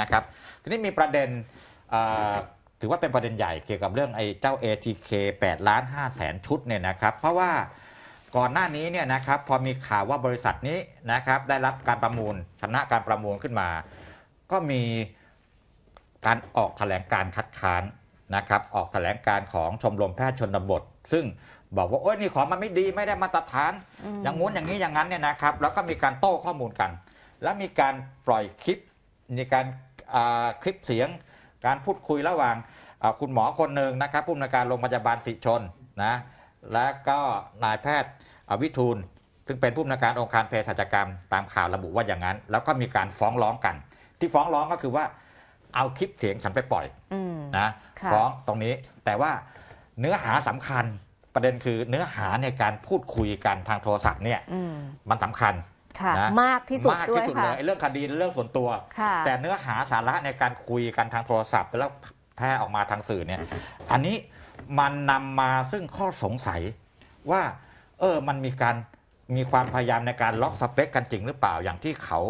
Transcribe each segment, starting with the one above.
นะครับทีนี้มีประเด็นถือว่าเป็นประเด็นใหญ่เกี่ยวกับเรื่องไอ้เจ้า ATK 8ล้าน5แสนชุดเนี่ยนะครับเพราะว่าก่อนหน้านี้เนี่ยนะครับพอมีข่าวว่าบริษัทนี้นะครับได้รับการประมูลชนะการประมูลขึ้นมา ก็มีการออกแถลงการคัดค้านนะครับออกแถลงการของชมรมแพทย์ชนบท ซึ่งบอกว่าโอ้ยนี่ของมันไม่ดีไม่ได้มาตรฐานอย่างงู้นอย่างนี้อย่างนั้นเนี่ยนะครับแล้วก็มีการโต้ข้อมูลกัน แล้วมีการปล่อยคลิปมีการคลิปเสียง การพูดคุยระหว่างคุณหมอคนหนึ่งนะครับผู้อำนวยการโรงพยาบาลศิชนนะและก็นายแพทย์วิทูลซึ่งเป็นผู้อำนวยการองค์การเภสัชกรรมตามข่าวระบุว่าอย่างนั้น แล้วก็มีการฟ้องร้องกัน ที่ฟ้องร้องก็คือว่าเอาคลิปเสียงฉันไปปล่อยนะฟ้องตรงนี้แต่ว่าเนื้อหาสำคัญประเด็นคือเนื้อหาในการพูดคุยกันทางโทรศัพท์เนี่ยมันสำคัญมากที่สุดมากด้วยที่สุดเลค่ะยเรื่องคดีเรื่องส่วนตัว แต่เนื้อหาสาระในการคุยกันทางโทรศัพท์ แล้วแพร่ออกมาทางสื่อเนี่ยอันนี้มันนำมาซึ่งข้อสงสัยว่า เออมันมีการมีความพยายามในการล็อกสเปค กันจริงหรือเปล่าอย่างที่เขา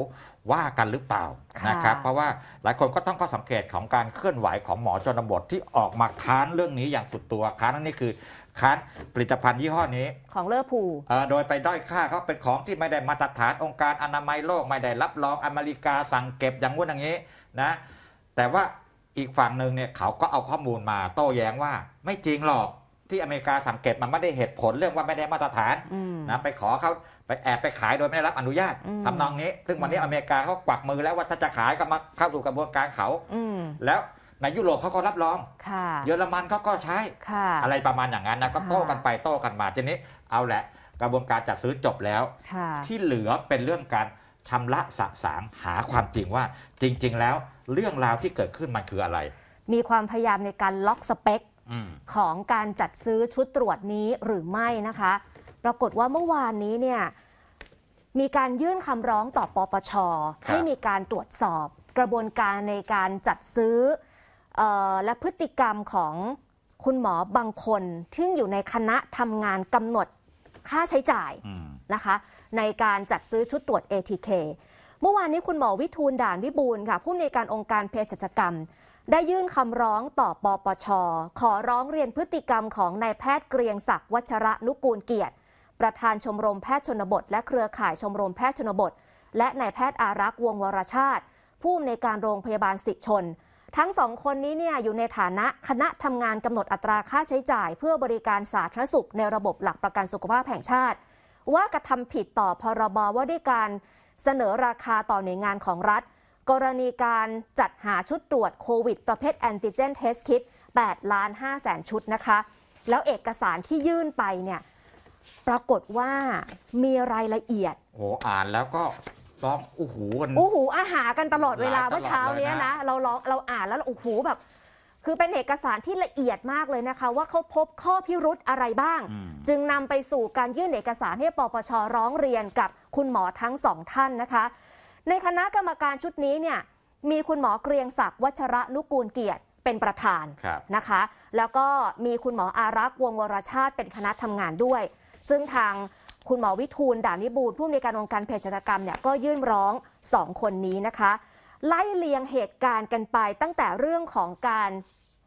ว่ากันหรือเปล่านะครับเพราะว่าหลายคนก็ต้องข้อสังเกตของการเคลื่อนไหวของหมอจนบทที่ออกมาค้านเรื่องนี้อย่างสุดตัวค้านนี่คือค้านผลิตภัณฑ์ยี่ห้อนี้ของเลอพูโดยไปด้อยค่าเขาเป็นของที่ไม่ได้มาตรฐานองค์การอนามัยโลกไม่ได้รับรองอเมริกาสั่งเก็บอย่างงู้นอย่างนี้นะแต่ว่าอีกฝั่งหนึ่งเนี่ยเขาก็เอาข้อมูลมาโต้แย้งว่า ไม่จริงหรอกที่อเมริกาสั่งเก็บมันไม่ได้เหตุผลเรื่องว่าไม่ได้มาตรฐานนะไปขอเขาไปแอบไปขายโดยไม่ได้รับอนุญาตทำนองนี้ ซึ่งวันนี้อเมริกาเขากวักมือแล้วว่าถ้าจะขายก็มาเข้าสู่กระบวนการเขาแล้วในยุโรปเขาก็รับรองเยอรมันเขาก็ใช้อะไรประมาณอย่างนั้นนะก็โต้กันไปโต้กันมาทีนี้ เอาแหละกระบวนการจัดซื้อจบแล้วที่เหลือเป็นเรื่องการชำระสะสางหาความจริงว่าจริง ๆ แล้วเรื่องราวที่เกิดขึ้นมันคืออะไร มีความพยายามในการล็อกสเปคของการจัดซื้อชุดตรวจนี้หรือไม่นะคะ ปรากฏว่าเมื่อวานนี้เนี่ยมีการยื่นคำร้องต่อปปชให้มีการตรวจสอบกระบวนการในการจัดซื้อออและพฤติกรรมของคุณหมอบางคนที่อยู่ในคณะทำงานกำหนดค่าใช้จ่ายนะคะในการจัดซื้อชุดตรวจ ATK เมื่อวานนี้คุณหมอวิทูลด่านวิบูลค่ะผู้ในการองค์การเศจัชกรรมได้ยื่นคำร้องต่อปปช ขอร้องเรียนพฤติกรรมของนายแพทย์เกรียงศักดิ์วัชระนุกูลเกียรติ ประธานชมรมแพทย์ชนบท และเครือข่ายชมรมแพทย์ชนบท และนายแพทย์อารักษ์วงวรชาติ ผู้อำนวยการโรงพยาบาลสิชน ทั้งสองคนนี้เนี่ยอยู่ในฐานะคณะทำงานกำหนดอัตราค่าใช้จ่าย เพื่อบริการสาธารณสุขในระบบหลักประกันสุขภาพแห่งชาติ ว่ากระทำผิดต่อพรบว่าด้วยการเสนอราคาต่อหน่วยงานของรัฐกรณีการจัดหาชุดตรวจโควิดประเภทแอนติเจนเทสคิด8ล้าน5แสนชุดนะคะ แล้วเอกสารที่ยื่นไปเนี่ย ปรากฏว่ามีรายละเอียด โอ้ อ่านแล้วก็ร้องอู้หูกันอู้หู อาหากันตลอดเวลาเมื่อเช้านี้นะ เราร้องเราอ่านแล้วอู้หูแบบ คือเป็นเอกสารที่ละเอียดมากเลยนะคะ ว่าเขาพบข้อพิรุธอะไรบ้าง จึงนำไปสู่การยื่นเอกสารให้ปปชร้องเรียนกับคุณหมอทั้งสองท่านนะคะในคณะกรรมการชุดนี้เนี่ยมีคุณหมอเกรียงศักดิ์วัชระนุกูลเกียรติเป็นประธานนะคะแล้วก็มีคุณหมออารักษ์วงวรชาติเป็นคณะทำงานด้วย ซึ่งทางคุณหมอวิทูลด่านนิบูลผู้มีการองค์การเพศจัตกรรมเนี่ยก็ยื่นร้องสองคนนี้นะคะไล่เลียงเหตุการณ์กันไปตั้งแต่เรื่องของการ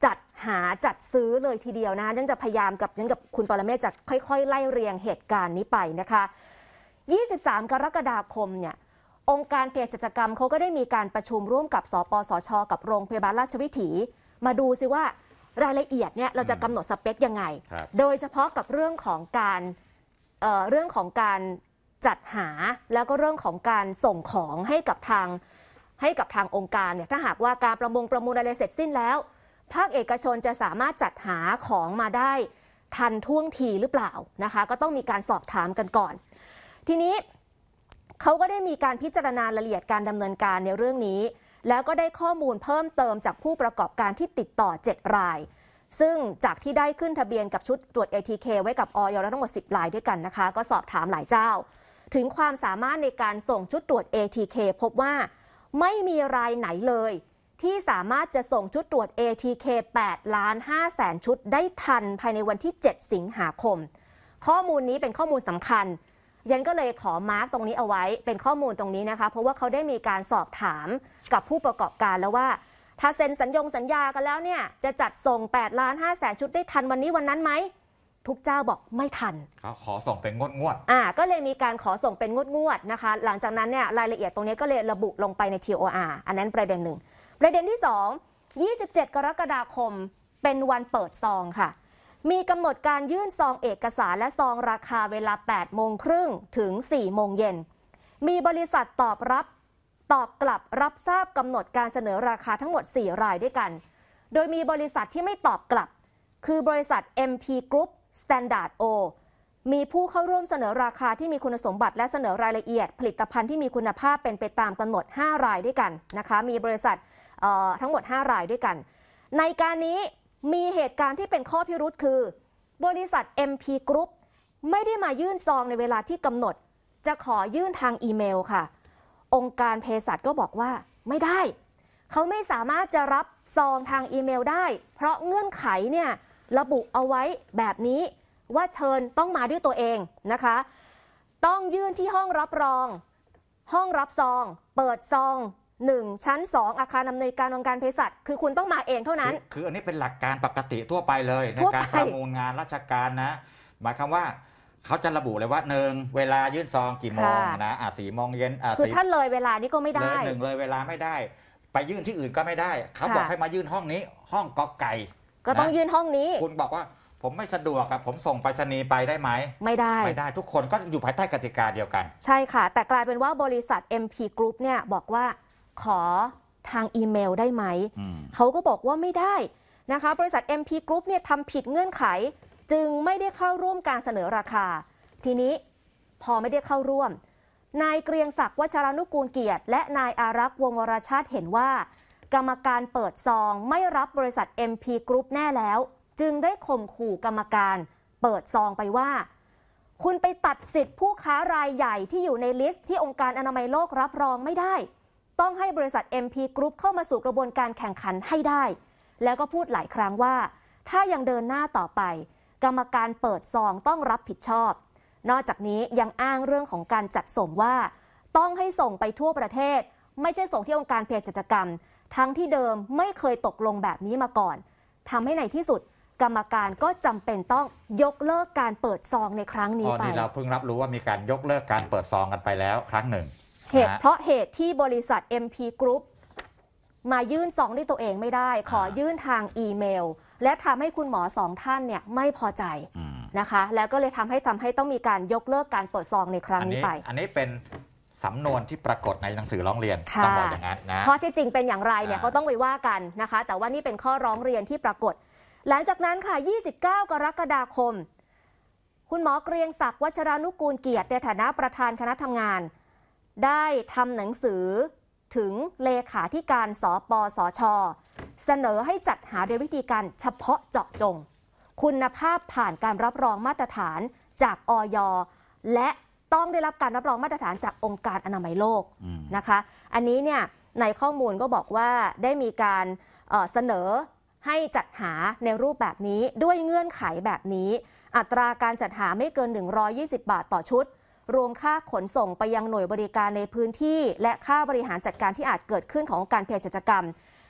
จัดหาจัดซื้อเลยทีเดียวนะคะฉันจะพยายามกับฉันกับคุณปรเมศจะค่อย ๆ ไล่เรียงเหตุการณ์นี้ไปนะคะ 23 กรกฎาคมเนี่ยองค์การเพศจัจกรรมเขาก็ได้มีการประชุมร่วมกับสปสชกับโรงพยาบาลราชวิถี มาดูซิว่ารายละเอียดเนี่ยเราจะกำหนดสเปคยังไง โดยเฉพาะกับเรื่องของการเเรื่องของการจัดหาแล้วก็เรื่องของการส่งของให้กับทางให้กับทางองค์การเนี่ยถ้าหากว่าการประมงประมูลอะไรเสร็จสิ้นแล้ว ภาคเอกชนจะสามารถจัดหาของมาได้ทันท่วงทีหรือเปล่านะคะก็ต้องมีการสอบถามกันก่อน ทีนี้เขาก็ได้มีการพิจารณาละเอียดการดำเนินการในเรื่องนี้ แล้วก็ได้ข้อมูลเพิ่มเติมจากผู้ประกอบการที่ติดต่อ 7 ราย ซึ่งจากที่ได้ขึ้นทะเบียนกับชุดตรวจ ATK ไว้กับออยแล้วทั้งหมด10รายด้วยกันนะคะ ก็สอบถามหลายเจ้า ถึงความสามารถในการส่งชุดตรวจ ATK พบว่าไม่มีรายไหนเลย ที่สามารถจะส่งชุดตรวจ ATK 8ล้าน5แสนชุดได้ทันภายในวันที่ 7 สิงหาคม ข้อมูลนี้เป็นข้อมูลสำคัญยันก็เลยขอมาร์กตรงนี้เอาไว้เป็นข้อมูลตรงนี้นะคะ เพราะว่าเขาได้มีการสอบถามกับผู้ประกอบการแล้วว่า ถ้าเซ็นสัญญงสัญญากันแล้วเนี่ยจะจัดส่ง8ล้าน5แสนชุดได้ทันวันนี้วันนั้นไหม ทุกเจ้าบอกไม่ทันเขาขอส่งเป็นงวดงวดอ่าก็เลยมีการขอส่งเป็นงวดงวดนะคะหลังจากนั้นเนี่ยรายละเอียดตรงนี้ก็เลยระบุลงไปใน TOR อันนั้นประเด็นหนึ่ง ประเด็นที่ 2 27 กรกฎาคมเป็นวันเปิดซองค่ะมีกำหนดการยื่นซองเอกสารและซองราคาเวลา 8 โมงครึ่งถึง 4 โมงเย็น มีบริษัทตอบรับตอบกลับ รับทราบกำหนดการเสนอราคาทั้งหมด 4 รายด้วยกัน โดยมีบริษัทที่ไม่ตอบกลับ คือบริษัท MP Group Standard O มีผู้เข้าร่วมเสนอราคาที่มีคุณสมบัติ และเสนอรายละเอียดผลิตภัณฑ์ที่มีคุณภาพเป็นไปตามกำหนด 5 รายด้วยกันนะคะ มีบริษัททั้งหมด 5 รายด้วยกัน ในการนี้มีเหตุการณ์ที่เป็นข้อพิรุษคือ บริษัท MP Group ไม่ได้มายื่นซองในเวลาที่กำหนด จะขอยื่นทางอีเมลค่ะ องค์การเภสัชก็บอกว่าไม่ได้ เขาไม่สามารถจะรับซองทางอีเมลได้ เพราะเงื่อนไขเนี่ยระบุเอาไว้แบบนี้ว่าเชิญต้องมาด้วยตัวเองนะคะ ต้องยื่นที่ห้องรับรอง ห้องรับซอง เปิดซองหนึ่งชั้นสองอาคารอำนวยการองค์การเภสัชคือคุณต้องมาเองเท่านั้น คือคืออันนี้เป็นหลักการปกติทั่วไปเลยในการประมูลงานราชการนะ หมายความว่าเขาจะระบุเลยว่าหนึ่งเวลายื่นซองกี่โมงนะอ่ะสี่โมงเย็นอ่ะคือส่ถ้าเลยเวลานี้ก็ไม่ได้ยหนึ่งเลยเวลาไม่ได้ ไปยื่นที่อื่นก็ไม่ได้เขาบอกให้มายื่นห้องนี้ ห้องกอกไก่ ก็ต้องยื่นห้องนี้ คุณบอกว่าผมไม่สะดวกครับผมส่งไปรษณีย์ไปได้ไหมไม่ได้ไม่ได้ทุกคนก็อยู่ภายใใต้กติกาเดียวกัน ใช่ค่ะ แต่กลายเป็นว่าบริษัท MP Group เนี่ยบอกว่าขอทางอีเมลได้ไหม เขาก็บอกว่าไม่ได้นะคะ บริษัท MP Group เนี่ยทำผิดเงื่อนไข จึงไม่ได้เข้าร่วมการเสนอราคา ทีนี้พอไม่ได้เข้าร่วม นายเกรียงศักดิ์วัชรานุกูลเกียรติ และนายอารักษ์วงวรชาติเห็นว่า กรรมการเปิดซองไม่รับบริษัท MP Group แน่แล้ว จึงได้ข่มขู่กรรมการเปิดซองไปว่า คุณไปตัดสิทธิ์ผู้ค้ารายใหญ่ที่อยู่ในลิสต์ที่องค์การอนามัยโลกรับรองไม่ได้ต้องให้บริษัท MP Group เข้ามาสู่กระบวนการแข่งขันให้ได้แล้วก็พูดหลายครั้งว่า ถ้ายังเดินหน้าต่อไป กรรมการเปิดซองต้องรับผิดชอบ นอกจากนี้ยังอ้างเรื่องของการจัดส่งว่า ต้องให้ส่งไปทั่วประเทศ ไม่ใช่ส่งที่องค์การเพศจัตกรรมทั้งที่เดิมไม่เคยตกลงแบบนี้มาก่อนทำให้ในที่สุดกรรมการก็จำเป็นต้องยกเลิกการเปิดซองในครั้งนี้ไปอ๋อนี่เราเพิ่งรับรู้ว่ามีการยกเลิกการเปิดซองกันไปแล้วครั้งหนึ่งเหตุเพราะเหตุที่บริษัท MP Group มายื่นซองด้วยตัวเองไม่ได้ ขอยื่นทางอีเมล และทำให้คุณหมอสองท่านเนี่ยไม่พอใจนะคะแล้วก็เลยทำให้ทำให้ต้องมีการยกเลิกการเปิดซองในครั้งนี้ไป อันนี้เป็นสำนวนที่ปรากฏในหนังสือร้องเรียนต้องบอกอย่างนั้นนะราะที่จริงเป็นอย่างไรเนี่ยเขาต้องไปว่ากันนะคะแต่ว่านี่เป็นข้อร้องเรียนที่ปรากฏ หลังจากนั้นค่ะ29 กรกฎาคม คุณหมอเกรียงศักดิ์วัชรานุกูลเกียรติในฐานะประธานคณะทำงานได้ทำหนังสือถึงเลขาธิการสปสชเสนอให้จัดหาโดยวิธีการเฉพาะเจาะจง คุณภาพผ่านการรับรองมาตรฐานจากออยและต้องได้รับการรับรองมาตรฐานจากองค์การอนามัยโลกนะคะอันนี้เนี่ยในข้อมูลก็บอกว่าได้มีการเสนอให้จัดหาในรูปแบบนี้ด้วยเงื่อนไขแบบนี้ อัตราการจัดหาไม่เกิน 120 บาทต่อชุดรวมค่าขนส่งไปยังหน่วยบริการในพื้นที่และค่าบริหารจัดการที่อาจเกิดขึ้นของการเพรจัรกรรม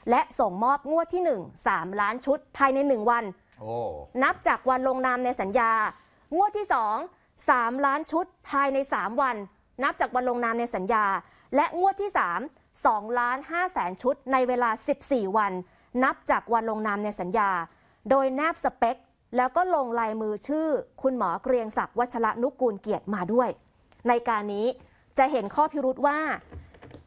และส่งมอบงวดที่ 1 3 ล้านชุด ภายใน 1 วันนับจากวันลงนามในสัญญา งวดที่2 3ล้านชุด ภายใน 3 วัน นับจากวันลงนามในสัญญา และงวดที่ 3 2ล้าน5แสนชุด ในเวลา 14 วัน นับจากวันลงนามในสัญญา โดยแนบสเปค แล้วก็ลงลายมือชื่อ คุณหมอเกรียงศักดิ์วัชระนุกกูลเกียรติมาด้วยในการนี้จะเห็นข้อพิรุษว่า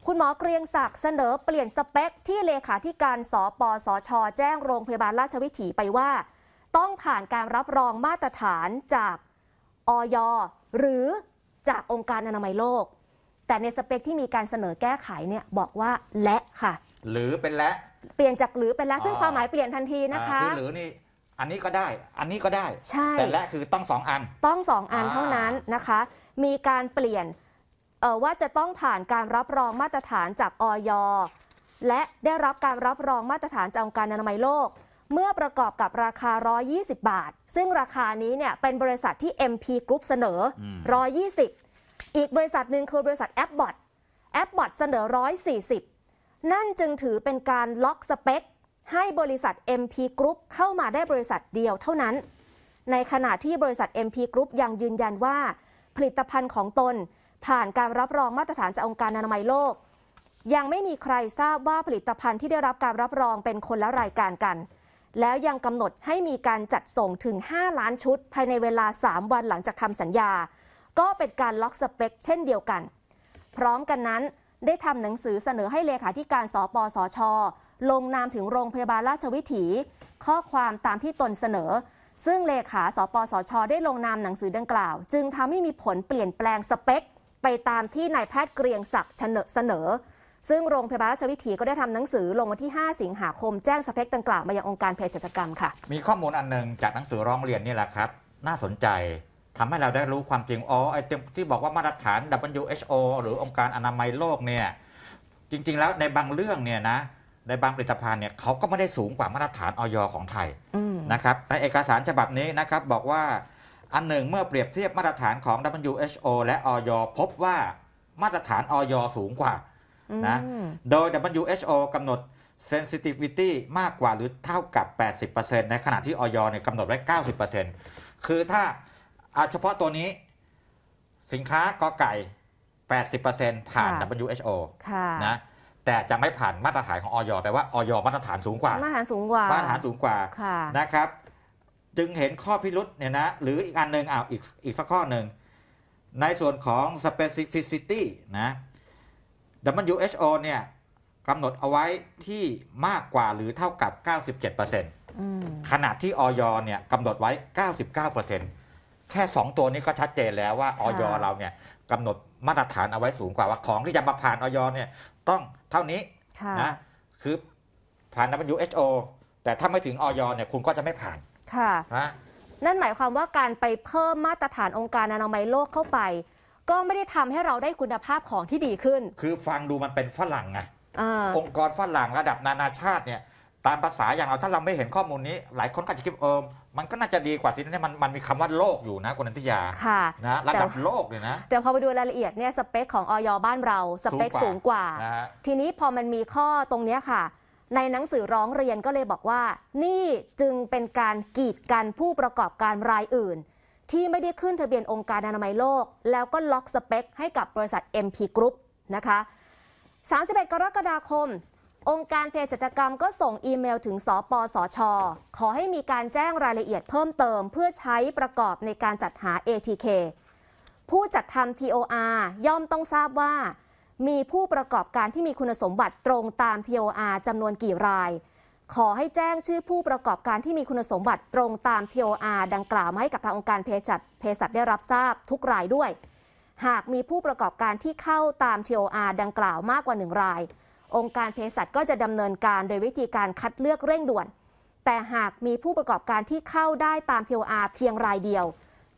คุณหมอเกรียงศักดิ์เสนอเปลี่ยนสเปคที่เลขาธิการสปสช แจ้งโรงพยาบาลราชวิถีไปว่า ต้องผ่านการรับรองมาตรฐานจากอยหรือจากองค์การอนามัยโลก แต่ในสเปคที่มีการเสนอแก้ไขเนี่ยบอกว่าและค่ะ หรือเป็นและเปลี่ยนจากหรือเป็นและซึ่งความหมายเปลี่ยนทันทีนะคะคือหรือนี่อันนี้ก็ได้อันนี้ก็ได้ใช่แต่และคือต้องสองอัน ต้องสองอันเท่านั้นนะคะมีการเปลี่ยนว่าจะต้องผ่านการรับรองมาตรฐานจากออยและได้รับการรับรองมาตรฐานจากองค์การอนามัยโลก เมื่อประกอบกับราคา 120 บาท ซึ่งราคานี้เนี่ยเป็นบริษัทที่ MP Group เสนอ 120 อีกบริษัทหนึ่งคือบริษัทแอปบอทแอปบอทเสนอ 140 นั่นจึงถือเป็นการล็อกสเปค ให้บริษัท MP Group เข้ามาได้บริษัทเดียวเท่านั้น ในขณะที่บริษัท MP Group ยังยืนยันว่าผลิตภัณฑ์ของตนผ่านการรับรองมาตรฐานจากองค์การอนามัยโลก ยังไม่มีใครทราบว่าผลิตภัณฑ์ที่ได้รับการรับรองเป็นคนละรายการกัน แล้วยังกำหนดให้มีการจัดส่งถึง 5 ล้านชุดภายในเวลา 3 วันหลังจากทำสัญญา ก็เป็นการล็อกสเปคเช่นเดียวกัน พร้อมกันนั้นได้ทำหนังสือเสนอให้เลขาธิการสปสช ลงนามถึงโรงพยาบาลราชวิถี ข้อความตามที่ตนเสนอซึ่งเลขาสปสช ได้ลงนามหนังสือดังกล่าว จึงทำให้มีผลเปลี่ยนแปลงสเปค ไปตามที่นายแพทย์เกรียงศักดิ์เสนอ ซึ่งโรงพยาบาลราชวิถีก็ได้ทำหนังสือลงวันที่ 5 สิงหาคมแจ้งสเปคดังกล่าวมายังองค์การเภสัชกรรมค่ะมีข้อมูลอันหนึ่งจากหนังสือร้องเรียนนี่แหละครับ น่าสนใจทำให้เราได้รู้ความจริงอ๋อไอ้ที่บอกว่ามาตรฐาน WHO หรือองค์การอนามัยโลกเนี่ยจริงๆแล้วในบางเรื่องเนี่ยนะในบางผลิตภัณฑ์เนี่ยเขาก็ไม่ได้สูงกว่ามาตรฐานออยของไทยนะครับในเอกสารฉบับนี้นะครับ บอกว่าอันหนึ่งเมื่อเปรียบเทียบมาตรฐานของ WHO และออยพบว่ามาตรฐานออยสูงกว่านะโดย WHO กำหนด sensitivity มากกว่าหรือเท่ากับ 80%ในขณะที่ออยเนี่ยกำหนดไว้90%คือถ้าเฉพาะตัวนี้สินค้ากอไก่ 80%ผ่าน WHO นะแต่จะไม่ผ่านมาตรฐานของออยแปลว่าออยมาตรฐานสูงกว่ามาตรฐานสูงกว่ามาตรฐานสูงกว่าค่ะนะครับ จึงเห็นข้อพิรุษเนี่ยนะหรืออีกอันหนึ่งอ้าวอีกอีกสักข้อหนึ่ง ในส่วนของ specificity นะ WHO เนี่ยกำหนดเอาไว้ที่มากกว่าหรือเท่ากับ 97%ขนาดที่ออยเนี่ยกำหนดไว้ 99%แค่ 2 ตัวนี้ก็ชัดเจนแล้วว่าออยเราเนี่ยกำหนดมาตรฐานเอาไว้สูงกว่า ว่าของที่จะมาผ่านออยเนี่ย ต้องเท่านี้นะ คือผ่าน WHO แต่ถ้าไม่ถึงออยเนี่ย คุณก็จะไม่ผ่าน ค่ะนะนั่นหมายความว่าการไปเพิ่มมาตรฐานองค์การอนามัยโลกเข้าไป ก็ไม่ได้ทำให้เราได้คุณภาพของที่ดีขึ้น คือฟังดูมันเป็นฝรั่งไงองค์กรฝรั่งระดับนานาชาติเนี่ยตามภาษาอย่างเราถ้าเราไม่เห็นข้อมูลนี้ หลายคนก็จะคิดเออมันก็น่าจะดีกว่าที่นี่มันมันมีคำว่าโลกอยู่นะคุณนันทิยาค่ะนะระดับโลกเลยนะ แต่พอไปดูรายละเอียดเนี่ยสเปคของออยบ้านเราสเปคสูงกว่า ทีนี้พอมันมีข้อตรงนี้ค่ะในหนังสือร้องเรียนก็เลยบอกว่า นี่จึงเป็นการกีดกันผู้ประกอบการรายอื่น ที่ไม่ได้ขึ้นทะเบียนองค์การอนามัยโลก แล้วก็ล็อกสเปค ให้กับบริษัท MP Group นะคะ 31 กรกฎาคมองค์การเพศจัจกรรมก็ส่งอีเมล ถึงสปสช ขอให้มีการแจ้งรายละเอียดเพิ่มเติม เพื่อใช้ประกอบในการจัดหา ATK ผู้จัดทำ TOR ย่อมต้องทราบว่ามีผู้ประกอบการที่มีคุณสมบัติตรงตาม TOR จำนวนกี่รายขอให้แจ้งชื่อผู้ประกอบการที่มีคุณสมบัติตรงตาม TOR ดังกล่าวมาให้กับทางองค์การเพศจัดวเสัชได้รับทราบทุกรายด้วยหากมีผู้ประกอบการที่เข้าตาม TOR ดังกล่าวมากกว่าหนึ่งรายองค์การเภสัชก็จะดำเนินการโดยวิธีการคัดเลือกเร่งด่วน แต่หากมีผู้ประกอบการที่เข้าได้ตาม TOR เพียงรายเดียว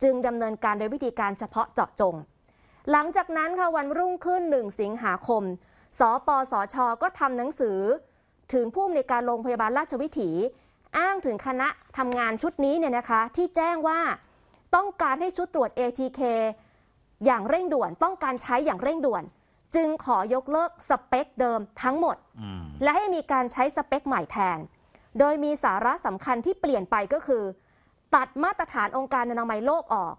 จึงดำเนินการโดยวิธีการเฉพาะเจาะจง หลังจากนั้นค่ะวันรุ่งขึ้น 1 สิงหาคม สปสช ก็ทำหนังสือ ถึงผู้อำนวยการโรงพยาบาลราชวิถี อ้างถึงคณะทำงานชุดนี้เนี่ยนะคะที่แจ้งว่าต้องการให้ชุดตรวจ ATK อย่างเร่งด่วนต้องการใช้อย่างเร่งด่วนจึงขอยกเลิกสเปคเดิมทั้งหมด และให้มีการใช้สเปคใหม่แทน โดยมีสาระสำคัญที่เปลี่ยนไปก็คือ ตัดมาตรฐานองค์การอนามัยโลกออก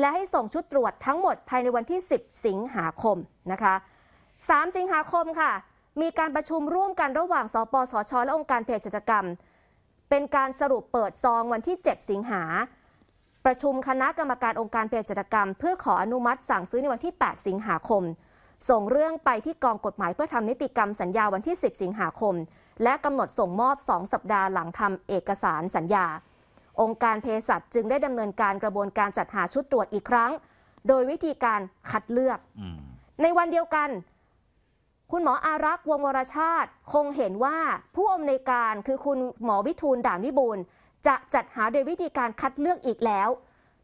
และให้ส่งชุดตรวจทั้งหมดภายในวันที่ 10 สิงหาคม นะคะ 3 สิงหาคมค่ะ มีการประชุมร่วมกันระหว่าง สปสช และองค์การเพศจัตกรรม เป็นการสรุปเปิดซองวันที่ 7 สิงหาประชุมคณะกรรมการองค์การเพศจัตกรรมเพื่อขออนุมัติสั่งซื้อในวันที่ 8 สิงหาคมส่งเรื่องไปที่กองกฎหมายเพื่อทำนิติกรรมสัญญาวันที่ 10 สิงหาคม และกำหนดส่งมอบ 2 สัปดาห์หลังทำเอกสารสัญญา องค์การเภสัชจึงได้ดำเนินการกระบวนการจัดหาชุดตรวจอีกครั้ง โดยวิธีการคัดเลือก ในวันเดียวกัน คุณหมออารักษ์วงวรชาติ คงเห็นว่าผู้อำนวยการคือคุณหมอวิทูลด่านวิบูลจะจัดหาโดยวิธีการคัดเลือกอีกแล้ว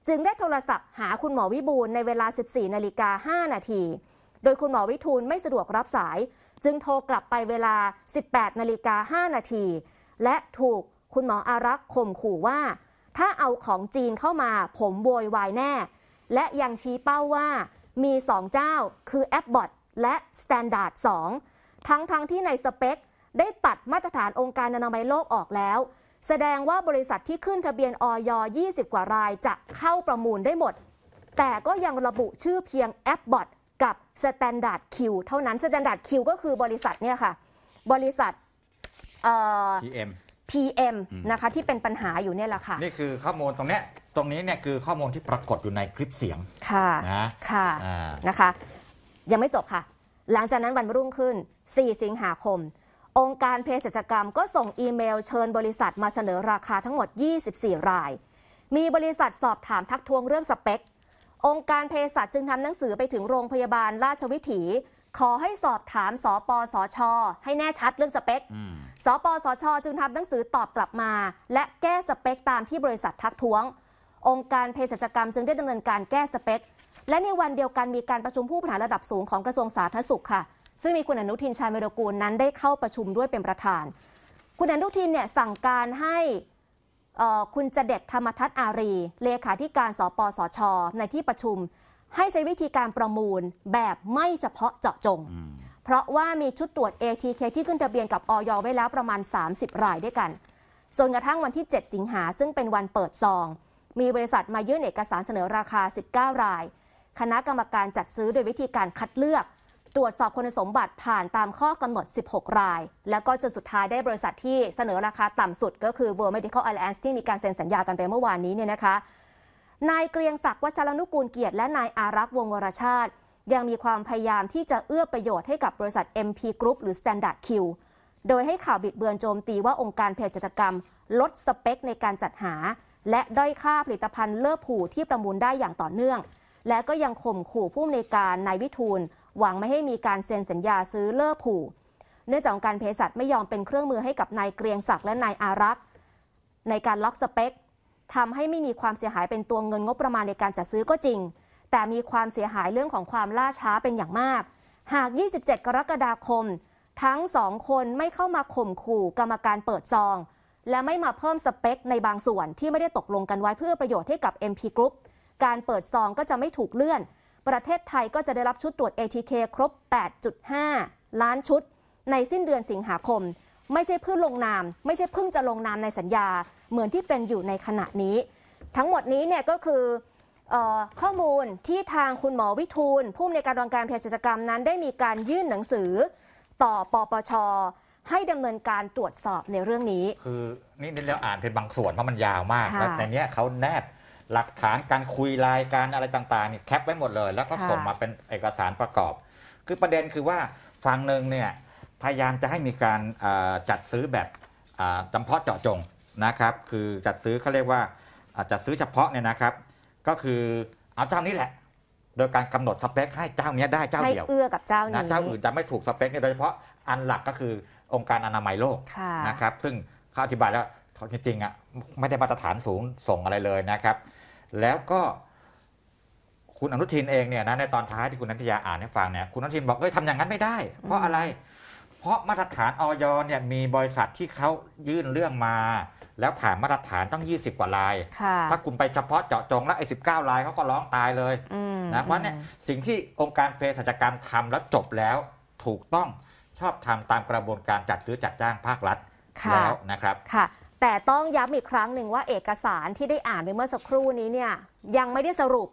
จึงได้โทรศัพท์หาคุณหมอวิบูลในเวลา 14นาฬิกา5นาทีโดยคุณหมอวิทูลไม่สะดวกรับสาย จึงโทรกลับไปเวลา 18นาฬิกา5นาทีและถูกคุณหมออารักษ์ข่มขู่ว่า ถ้าเอาของจีนเข้ามา ผมโวยวายแน่ และยังชี้เป้าว่ามีสองเจ้า คือแอปบอทและสแตนดาร์ด2ทั้งทั้งที่ในสเปค ได้ตัดมาตรฐานองค์การอนามัยโลกออกแล้ว แสดงว่าบริษัทที่ขึ้นทะเบียนออย20 กว่ารายจะเข้าประมูลได้หมดแต่ก็ยังระบุชื่อเพียงแอปบอทกับ Standard Q เท่านั้น Standard Q ก็คือบริษัทเนี่ยค่ะ บริษัทเอ่อ PM PM นะคะ ที่เป็นปัญหาอยู่เนี่ยแหละค่ะ นี่คือข้อมูลตรงเนี้ยตรงนี้เนี่ยคือข้อมูลที่ปรากฏอยู่ในคลิปเสียงค่ะนะค่ะนะคะยังไม่จบค่ะ หลังจากนั้นวันรุ่งขึ้น 4 สิงหาคม องค์การเพศจัจกรรมก็ส่งอีเมลเชิญบริษัทมาเสนอราคาทั้งหมด 24 ราย มีบริษัทสอบถามทักทวงเรื่องสเปคองค์การเภสัชจึงทำหนังสือไปถึงโรงพยาบาลราชวิถี ขอให้สอบถาม สปสช ให้แน่ชัดเรื่องสเปคสปสช จึงทำหนังสือตอบกลับมา และแก้สเปคตามที่บริษัททักท้วง องค์การเภสัชกรรมจึงได้ดำเนินการแก้สเปค และในวันเดียวกันมีการประชุมผู้บริหารระดับสูงของกระทรวงสาธารณสุขค่ะ ซึ่งมีคุณอนุทินชาญวิรกูลนั้นได้เข้าประชุมด้วยเป็นประธาน คุณอนุทินเนี่ยสั่งการให้คุณจเด็ดธรรมทัศน์อารี เลขาธิการสปสช ในที่ประชุม ให้ใช้วิธีการประมูลแบบไม่เฉพาะเจาะจง เพราะว่ามีชุดตรวจ ATK ที่ขึ้นทะเบียนกับอย ไว้แล้วประมาณ 30 รายด้วยกัน จนกระทั่งวันที่ 7 สิงหาซึ่งเป็นวันเปิดซอง มีบริษัทมายื่นเอกสารเสนอราคา 19 ราย คณะกรรมการจัดซื้อโดยวิธีการคัดเลือกตรวจสอบคุณสมบัติผ่านตามข้อกำหนด 16 ราย แล้วก็จนสุดท้ายได้บริษัทที่เสนอราคาต่ำสุดก็คือ World Medical Alliance ที่มีการเซ็นสัญญากันไปเมื่อวานนี้เนี่ยนะคะ นายเกรียงศักดิ์วัชรนุกูลเกียรติ และนายอารักษ์วงวรชาติ ยังมีความพยายามที่จะเอื้อประโยชน์ให้กับบริษัท MP Group หรือ Standard Q โดยให้ข่าวบิดเบือนโจมตีว่าองค์การเพจจัตกรรม ลดสเปคในการจัดหา และด้อยค่าผลิตภัณฑ์เลิกผูที่ประมูลได้อย่างต่อเนื่อง และก็ยังข่มขู่ผู้มีนการนายวิทูลหวังไม่ให้มีการเซ็นสัญญาซื้อเลิกผูกเนื่องจากการเศสั์ไม่ยอมเป็นเครื่องมือให้กับนายเกรียงศักดิ์และนายอารักษ์ในการล็อกสเปค ทำให้ไม่มีความเสียหายเป็นตัวเงินงบประมาณในการจัดซื้อก็จริง แต่มีความเสียหายเรื่องของความล่าช้าเป็นอย่างมาก หาก 27 กรกฎาคม ทั้งสองคนไม่เข้ามาข่มขู่กรรมการเปิดซอง และไม่มาเพิ่มสเปค ในบางส่วนที่ไม่ได้ตกลงกันไว้เพื่อประโยชน์ให้กับ MP Group การเปิดซองก็จะไม่ถูกเลื่อนประเทศไทยก็จะได้รับชุดตรวจ ATK ครบ 8.5 ล้านชุดในสิ้นเดือนสิงหาคม ไม่ใช่เพื่อลงนาม ไม่ใช่เพิ่งจะลงนามในสัญญาเหมือนที่เป็นอยู่ในขณะนี้ ทั้งหมดนี้เนี่ยก็คือออข้อมูลที่ทางคุณหมอวิทูลผู้อำนวยการองการเภสัชกรรมนั้น ได้มีการยื่นหนังสือ ต่อปปช ให้ดำเนินการตรวจสอบในเรื่องนี้ คือนี่เราอ่านเป็นบางส่วนเพราะมันยาวมากในนี้เขาแนบหลักฐานการคุยรายการอะไรต่างๆเนี่ยแคปไว้หมดเลย แล้วก็ส่งมาเป็นเอกสารประกอบ คือประเด็นคือว่าฝั่งหนึ่งเนี่ยพยายามจะให้มีการจัดซื้อแบบจำเพาะเจาะจงนะครับ คือจัดซื้อเขาเรียกว่าจัดซื้อเฉพาะเนี่ยนะครับ ก็คือเอาเจ้านี้แหละ โดยการกำหนดสเปค ให้เจ้านี้ได้เจ้าเดียวเอื้อกับเจ้านี้นะเจ้าอื่นจะไม่ถูกสเปคโดยเฉพาะอันหลักก็คือองค์การอนามัยโลกนะครับซึ่งเขาอธิบายแล้วขจริงๆอ่ะไม่ได้มาตรฐานสูงส่งอะไรเลยนะครับ แล้วก็คุณอนุทินเองเนี่ยนะในตอนท้ายที่คุณนันทยาอ่านให้ฟังเนี่ยคุณอนุทินบอกเอ้ยทำอย่างนั้นไม่ได้ เพราะอะไร เพราะมาตรฐานออยเนี่ยมีบริษัทที่เขายื่นเรื่องมา แล้วผ่านมาตรฐานต้อง 20 กว่าลาย ถ้าคุณไปเฉพาะเจาะจงแล้วไอ้สิบเก้าลายเขาก็ร้องตายเลยนะเพราะเนี่ยสิ่งที่องค์การเภสัชกรรมทำแล้วจบแล้วถูกต้องชอบทำตามกระบวนการจัดซื้อจัดจ้างภาครัฐแล้วนะครับค่ะแต่ต้องย้ำอีกครั้งหนึ่งว่าเอกสารที่ได้อ่านไปเมื่อสักครู่นี้เนี่ยยังไม่ได้สรุป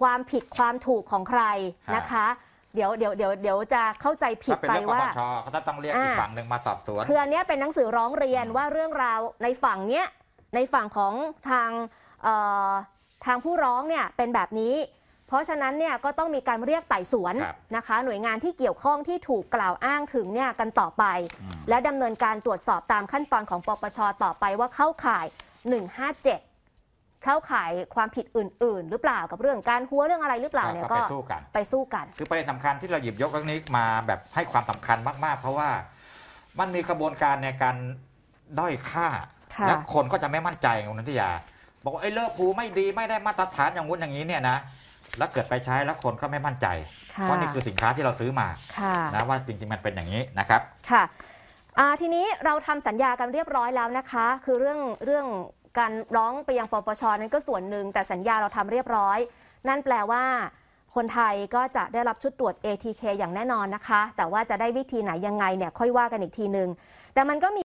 ความผิดความถูกของใครนะคะ เดี๋ยวเดี๋ยวเดี๋ยวเดี๋ยวจะเข้าใจผิดไปว่าเขาต้องเรียกอีกฝั่งหนึ่งมาสอบสวนคืออันนี้เป็นหนังสือร้องเรียนว่าเรื่องราวในฝั่งเนี้ยในฝั่งของทางทางผู้ร้องเนี่ยเป็นแบบนี้เพราะฉะนั้นเนี่ยก็ต้องมีการเรียกไต่สวนนะคะหน่วยงานที่เกี่ยวข้องที่ถูกกล่าวอ้างถึงเนี่ยกันต่อไป และดำเนินการตรวจสอบตามขั้นตอนของปปชต่อไปว่าเข้าข่าย 157 เข้าข่ายความผิดอื่นๆหรือเปล่ากับเรื่องการหัวเรื่องอะไรหรือเปล่าเนี่ยก็ไปสู้กันไปสู้กัน คือประเด็นสำคัญที่เราหยิบยกเรื่องนี้มาแบบให้ความสำคัญมากๆ เพราะว่ามันมีกระบวนการในการด้อยค่าและคนก็จะไม่มั่นใจคุณนันทิยาบอกว่าไอ้เลิกภูไม่ดีไม่ได้มาตรฐานอย่างนู้นอย่างนี้เนี่ยนะแล้วเกิดไปใช้แล้วคนก็ไม่มั่นใจ เพราะนี่คือสินค้าที่เราซื้อมาะนะว่าจริงๆมันเป็นอย่างนี้นะครับค่ะทีนี้เราทำสัญญากันเรียบร้อยแล้วนะคะ คือเรื่องเรื่องการร้องไปยังปปชนั้นก็ส่วนหนึ่งแต่สัญญาเราทำเรียบร้อย นั่นแปลว่า คนไทยก็จะได้รับชุดตรวจ ATK อย่างแน่นอนนะคะ แต่ว่าจะได้วิธีไหนยังไงเนี่ยค่อยว่ากันอีกทีหนึ่งแต่มันก็มี